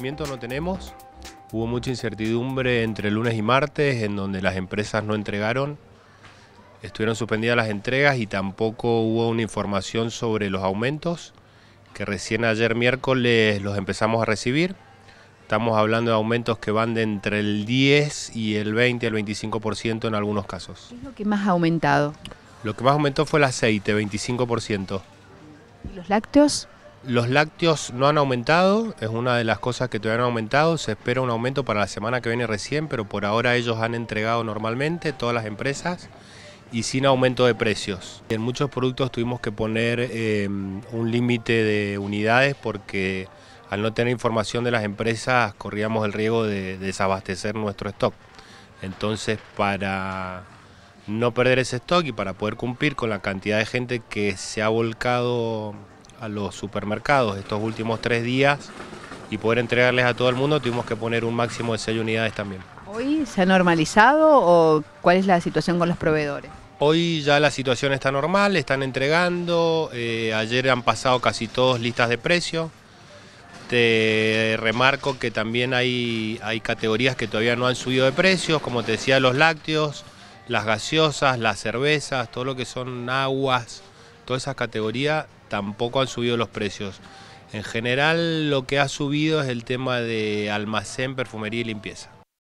no tenemos. Hubo mucha incertidumbre entre lunes y martes en donde las empresas no entregaron, estuvieron suspendidas las entregas y tampoco hubo una información sobre los aumentos que recién ayer miércoles los empezamos a recibir. Estamos hablando de aumentos que van de entre el 10 y el 20, el 25% en algunos casos. ¿Qué es lo que más ha aumentado? Lo que más aumentó fue el aceite, 25%. ¿Y los lácteos? Los lácteos no han aumentado, es una de las cosas que todavía no han aumentado, se espera un aumento para la semana que viene recién, pero por ahora ellos han entregado normalmente todas las empresas y sin aumento de precios. En muchos productos tuvimos que poner em, un límite de unidades porque al no tener información de las empresas corríamos el riesgo de desabastecer nuestro stock. Entonces para no perder ese stock y para poder cumplir con la cantidad de gente que se ha volcado a los supermercados estos últimos tres días y poder entregarles a todo el mundo, tuvimos que poner un máximo de seis unidades también. ¿Hoy se ha normalizado o cuál es la situación con los proveedores? Hoy ya la situación está normal, están entregando, eh, ayer han pasado casi todos listas de precio. Te remarco que también hay, hay categorías que todavía no han subido de precios, como te decía, los lácteos, las gaseosas, las cervezas, todo lo que son aguas, todas esas categorías tampoco han subido los precios. En general lo que ha subido es el tema de almacén, perfumería y limpieza.